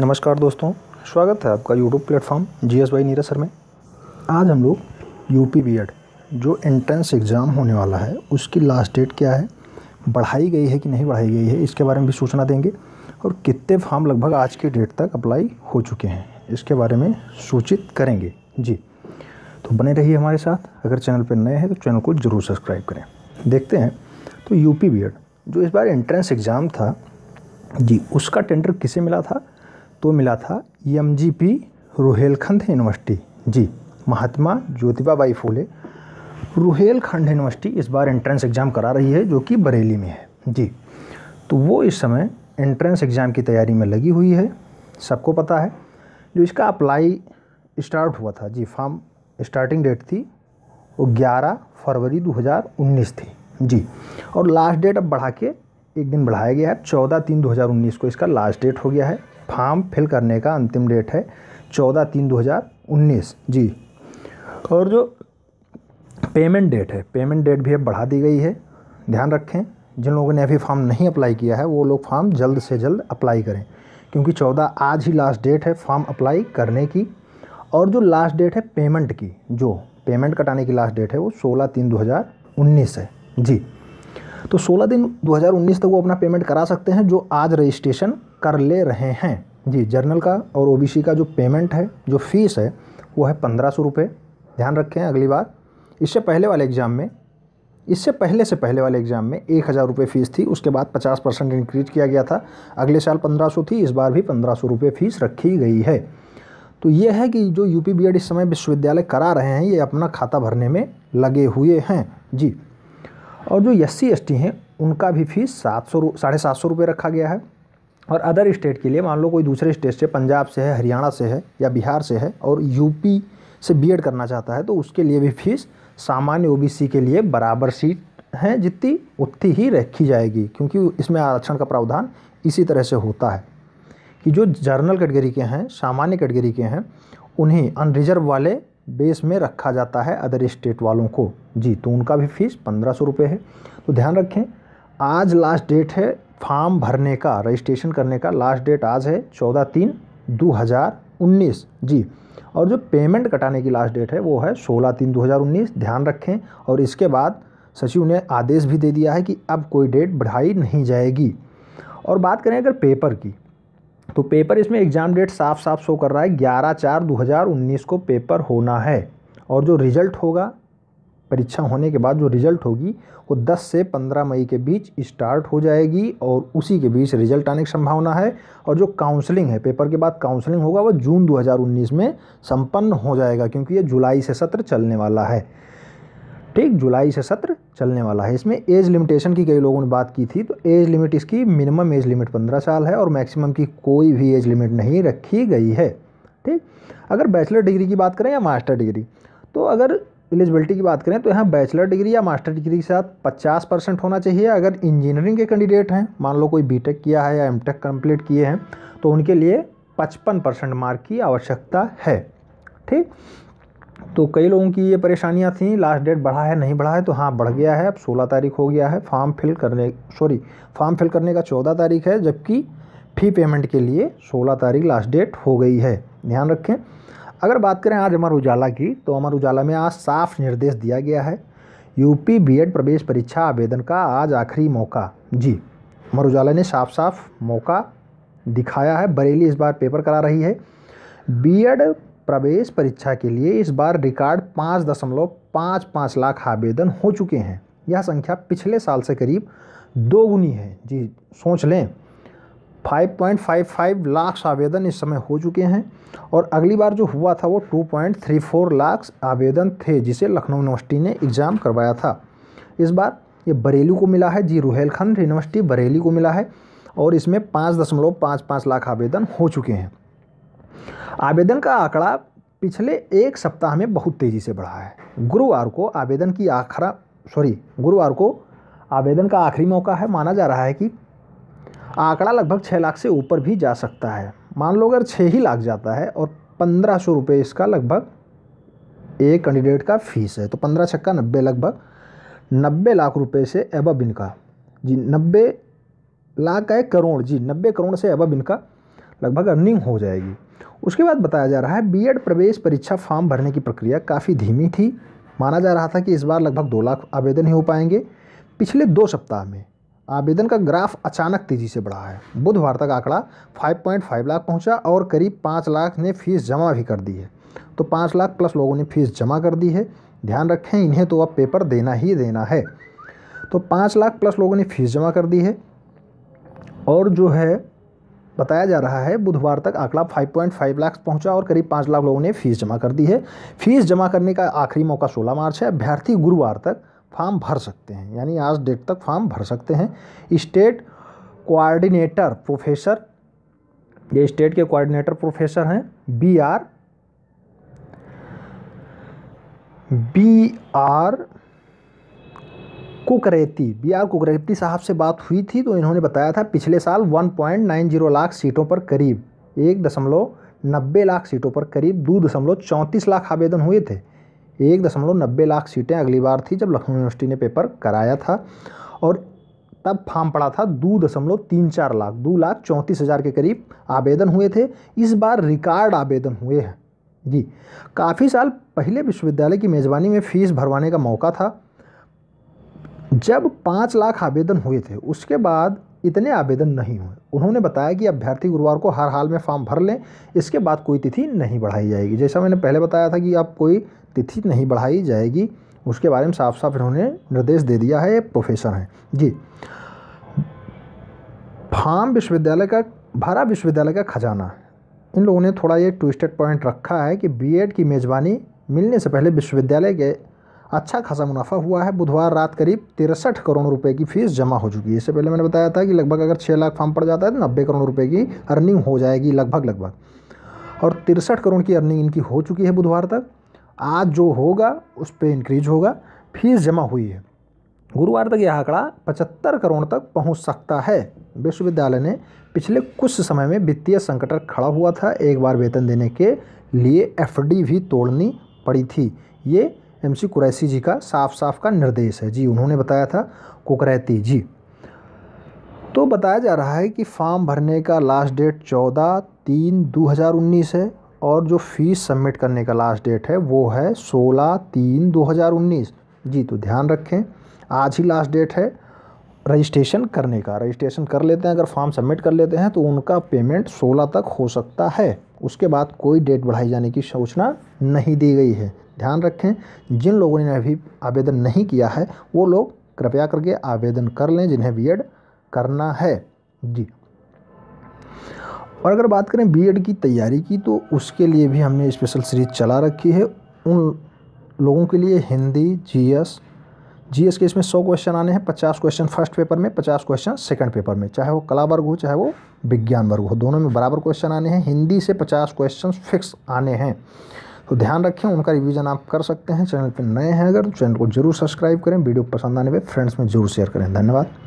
नमस्कार दोस्तों स्वागत है आपका YouTube platform G S Y Neera sir में आज हम लोग यू पी बी एड जो एंट्रेंस एग्ज़ाम होने वाला है उसकी लास्ट डेट क्या है बढ़ाई गई है कि नहीं बढ़ाई गई है इसके बारे में भी सूचना देंगे और कितने फॉर्म लगभग आज की डेट तक अप्लाई हो चुके हैं इसके बारे में सूचित करेंगे जी तो बने रहिए हमारे साथ अगर चैनल पर नए हैं तो चैनल को ज़रूर सब्सक्राइब करें देखते हैं तो यू पी बी एड जो इस बार एंट्रेंस एग्ज़ाम था जी उसका टेंडर किसे मिला था तो मिला था M G P Rohilkhand university जी महात्मा ज्योतिबा बाई फूले रोहेलखंड यूनिवर्सिटी इस बार एंट्रेंस एग्ज़ाम करा रही है जो कि बरेली में है जी तो वो इस समय एंट्रेंस एग्ज़ाम की तैयारी में लगी हुई है सबको पता है जो इसका अप्लाई स्टार्ट हुआ था जी फॉर्म स्टार्टिंग डेट थी वो 11 फरवरी 2019 थी जी और लास्ट डेट अब बढ़ा के एक दिन बढ़ाया गया है चौदह तीन 2019 को इसका लास्ट डेट हो गया है फार्म फिल करने का अंतिम डेट है चौदह तीन दो हज़ार उन्नीस जी और जो पेमेंट डेट है पेमेंट डेट भी अब बढ़ा दी गई है ध्यान रखें जिन लोगों ने अभी फॉर्म नहीं अप्लाई किया है वो लोग फॉर्म जल्द से जल्द अप्लाई करें क्योंकि चौदह आज ही लास्ट डेट है फॉर्म अप्लाई करने की और जो लास्ट डेट है पेमेंट की जो पेमेंट कटाने की लास्ट डेट है वो सोलह तीन दो हज़ार उन्नीस है जी तो सोलह दिन उन्नीस तक वो अपना पेमेंट करा सकते हैं जो आज रजिस्ट्रेशन कर ले रहे हैं जी जर्नल का और ओबीसी का जो पेमेंट है जो फ़ीस है वो है पंद्रह सौ रुपये ध्यान रखें अगली बार इससे पहले वाले एग्ज़ाम में इससे पहले से पहले वाले एग्ज़ाम में एक हज़ार रुपये फ़ीस थी उसके बाद पचास परसेंट इंक्रीज किया गया था अगले साल पंद्रह सौ थी इस बार भी पंद्रह सौ रुपये फ़ीस रखी गई है तो ये है कि जो यू पी बी एड इस समय विश्वविद्यालय करा रहे हैं ये अपना खाता भरने में लगे हुए हैं जी और जो एस सी एस टी हैं उनका भी फीस सात सौ साढ़े सात सौ रुपये रखा गया है और अदर स्टेट के लिए मान लो कोई दूसरे स्टेट से पंजाब से है हरियाणा से है या बिहार से है और यूपी से बीएड करना चाहता है तो उसके लिए भी फीस सामान्य ओबीसी के लिए बराबर सीट है जितनी उतनी ही रखी जाएगी क्योंकि इसमें आरक्षण का प्रावधान इसी तरह से होता है कि जो जर्नल कैटेगरी के हैं सामान्य कैटेगरी के हैं उन्हें अनरिजर्व वाले बेस में रखा जाता है अदर स्टेट वालों को जी तो उनका भी फीस पंद्रह सौ रुपये है तो ध्यान रखें आज लास्ट डेट है फॉर्म भरने का रजिस्ट्रेशन करने का लास्ट डेट आज है चौदह तीन दो हज़ार उन्नीस जी और जो पेमेंट कटाने की लास्ट डेट है वो है सोलह तीन दो हज़ार उन्नीस ध्यान रखें और इसके बाद सचिव ने आदेश भी दे दिया है कि अब कोई डेट बढ़ाई नहीं जाएगी और बात करें अगर पेपर की तो पेपर इसमें एग्ज़ाम डेट साफ साफ शो कर रहा है ग्यारह चार दो हज़ार उन्नीस को पेपर होना है और जो रिज़ल्ट होगा परीक्षा होने के बाद जो रिज़ल्ट होगी वो 10 से 15 मई के बीच स्टार्ट हो जाएगी और उसी के बीच रिज़ल्ट आने की संभावना है और जो काउंसलिंग है पेपर के बाद काउंसलिंग होगा वह जून 2019 में संपन्न हो जाएगा क्योंकि ये जुलाई से सत्र चलने वाला है ठीक जुलाई से सत्र चलने वाला है इसमें एज लिमिटेशन की कई लोगों ने बात की थी तो एज लिमिट इसकी मिनिमम एज लिमिट पंद्रह साल है और मैक्सिमम की कोई भी एज लिमिट नहीं रखी गई है ठीक अगर बैचलर डिग्री की बात करें या मास्टर डिग्री तो अगर एलिजिबिलिटी की बात करें तो यहाँ बैचलर डिग्री या मास्टर डिग्री के साथ 50 परसेंट होना चाहिए अगर इंजीनियरिंग के कैंडिडेट हैं मान लो कोई बीटेक किया है या एमटेक कंप्लीट किए हैं तो उनके लिए 55 परसेंट मार्क की आवश्यकता है ठीक तो कई लोगों की ये परेशानियाँ थी लास्ट डेट बढ़ा है नहीं बढ़ा है तो हाँ बढ़ गया है अब सोलह तारीख हो गया है फॉर्म फिल करने सॉरी फॉर्म फिल करने का चौदह तारीख है जबकि फ़ी पेमेंट के लिए सोलह तारीख लास्ट डेट हो गई है ध्यान रखें अगर बात करें आज अमर उजाला की तो अमर उजाला में आज साफ निर्देश दिया गया है यूपी बीएड प्रवेश परीक्षा आवेदन का आज आखिरी मौका जी अमर उजाला ने साफ साफ मौका दिखाया है बरेली इस बार पेपर करा रही है बीएड प्रवेश परीक्षा के लिए इस बार रिकॉर्ड पाँच दशमलव पाँच पाँच लाख आवेदन हो चुके हैं यह संख्या पिछले साल से करीब दोगुनी है जी सोच लें 5.55 लाख आवेदन इस समय हो चुके हैं और अगली बार जो हुआ था वो 2.34 लाख आवेदन थे जिसे लखनऊ यूनिवर्सिटी ने एग्ज़ाम करवाया था इस बार ये बरेली को मिला है जी रुहेलखंड यूनिवर्सिटी बरेली को मिला है और इसमें पाँच दशमलव पाँच पाँच लाख आवेदन हो चुके हैं आवेदन का आंकड़ा पिछले एक सप्ताह में बहुत तेज़ी से बढ़ा है गुरुवार को आवेदन की आखरा सॉरी गुरुवार को आवेदन का आखिरी मौका है माना जा रहा है कि आंकड़ा लगभग छः लाख से ऊपर भी जा सकता है मान लो अगर छः ही लाख जाता है और पंद्रह सौ रुपये इसका लगभग एक कैंडिडेट का फीस है तो पंद्रह छक्का नब्बे लगभग नब्बे लाख रुपए से एबब इनका जी नब्बे लाख है करोड़ जी नब्बे करोड़ से एबब इनका लगभग अर्निंग हो जाएगी उसके बाद बताया जा रहा है बी प्रवेश परीक्षा फॉर्म भरने की प्रक्रिया काफ़ी धीमी थी माना जा रहा था कि इस बार लगभग दो लाख आवेदन ही हो पाएंगे पिछले दो सप्ताह में आवेदन का ग्राफ अचानक तेजी से बढ़ा है बुधवार तक आंकड़ा 5.5 लाख पहुंचा और करीब 5 लाख ने फीस जमा भी कर दी है तो 5 लाख प्लस लोगों ने फीस जमा कर दी है ध्यान रखें इन्हें तो अब पेपर देना ही देना है तो 5 लाख प्लस लोगों ने फीस जमा कर दी है और जो है बताया जा रहा है बुधवार तक आंकड़ा 5.5 लाख पहुंचा और करीब 5 लाख लोगों ने फीस जमा कर दी है फीस जमा करने का आखिरी मौका 16 मार्च है अभ्यर्थी गुरुवार तक फॉर्म भर सकते हैं यानी आज डेट तक फॉर्म भर सकते हैं स्टेट कोऑर्डिनेटर प्रोफेसर ये स्टेट के कोऑर्डिनेटर प्रोफेसर हैं B R B R Kukreti B R Kukreti साहब से बात हुई थी तो इन्होंने बताया था पिछले साल 1.90 लाख सीटों पर करीब एक दशमलव नब्बे लाख सीटों पर करीब दो दशमलव चौंतीस लाख आवेदन हुए थे एक दशमलव नब्बे लाख सीटें अगली बार थी जब लखनऊ यूनिवर्सिटी ने पेपर कराया था और तब फार्म पड़ा था दो दशमलव तीन चार लाख दो लाख चौंतीस हज़ार के करीब आवेदन हुए थे इस बार रिकॉर्ड आवेदन हुए हैं जी काफ़ी साल पहले विश्वविद्यालय की मेज़बानी में फ़ीस भरवाने का मौका था जब पाँच लाख आवेदन हुए थे उसके बाद इतने आवेदन नहीं हुए उन्होंने बताया कि अभ्यर्थी गुरुवार को हर हाल में फॉर्म भर लें इसके बाद कोई तिथि नहीं बढ़ाई जाएगी जैसा मैंने पहले बताया था कि आप कोई तिथि नहीं बढ़ाई जाएगी उसके बारे में साफ साफ इन्होंने निर्देश दे दिया है प्रोफेसर हैं जी फार्म विश्वविद्यालय का भारा विश्वविद्यालय का खजाना इन लोगों ने थोड़ा ये ट्विस्टेड पॉइंट रखा है कि बीएड की मेज़बानी मिलने से पहले विश्वविद्यालय के अच्छा खासा मुनाफा हुआ है बुधवार रात करीब तिरसठ करोड़ रुपए की फीस जमा हो चुकी है इससे पहले मैंने बताया था कि लगभग अगर छः लाख फॉर्म पड़ जाता है तो नब्बे करोड़ रुपए की अर्निंग हो जाएगी लगभग लगभग और तिरसठ करोड़ की अर्निंग इनकी हो चुकी है बुधवार तक आज जो होगा उस पर इंक्रीज होगा फीस जमा हुई है गुरुवार तक यह आंकड़ा पचहत्तर करोड़ तक पहुंच सकता है विश्वविद्यालय ने पिछले कुछ समय में वित्तीय संकट खड़ा हुआ था एक बार वेतन देने के लिए एफडी भी तोड़नी पड़ी थी ये एमसी कुरैसी जी का साफ साफ का निर्देश है जी उन्होंने बताया था कुकरैती जी तो बताया जा रहा है कि फॉर्म भरने का लास्ट डेट चौदह तीन दो हज़ार उन्नीस है और जो फ़ीस सबमिट करने का लास्ट डेट है वो है सोलह तीन दो हज़ार उन्नीस जी तो ध्यान रखें आज ही लास्ट डेट है रजिस्ट्रेशन करने का रजिस्ट्रेशन कर लेते हैं अगर फॉर्म सबमिट कर लेते हैं तो उनका पेमेंट 16 तक हो सकता है उसके बाद कोई डेट बढ़ाई जाने की सूचना नहीं दी गई है ध्यान रखें जिन लोगों ने अभी आवेदन नहीं किया है वो लोग कृपया करके आवेदन कर लें जिन्हें बी करना है जी और अगर बात करें बीएड की तैयारी की तो उसके लिए भी हमने स्पेशल सीरीज चला रखी है उन लोगों के लिए हिंदी जीएस जीएस के इसमें सौ क्वेश्चन आने हैं पचास क्वेश्चन फर्स्ट पेपर में पचास क्वेश्चन सेकंड पेपर में चाहे वो कला वर्ग हो चाहे वो विज्ञान वर्ग हो दोनों में बराबर क्वेश्चन आने हैं हिंदी से पचास क्वेश्चन फिक्स आने हैं तो ध्यान रखें उनका रिवीजन आप कर सकते हैं चैनल पर नए हैं अगर तो चैनल को जरूर सब्सक्राइब करें वीडियो पसंद आने पर फ्रेंड्स में जरूर शेयर करें धन्यवाद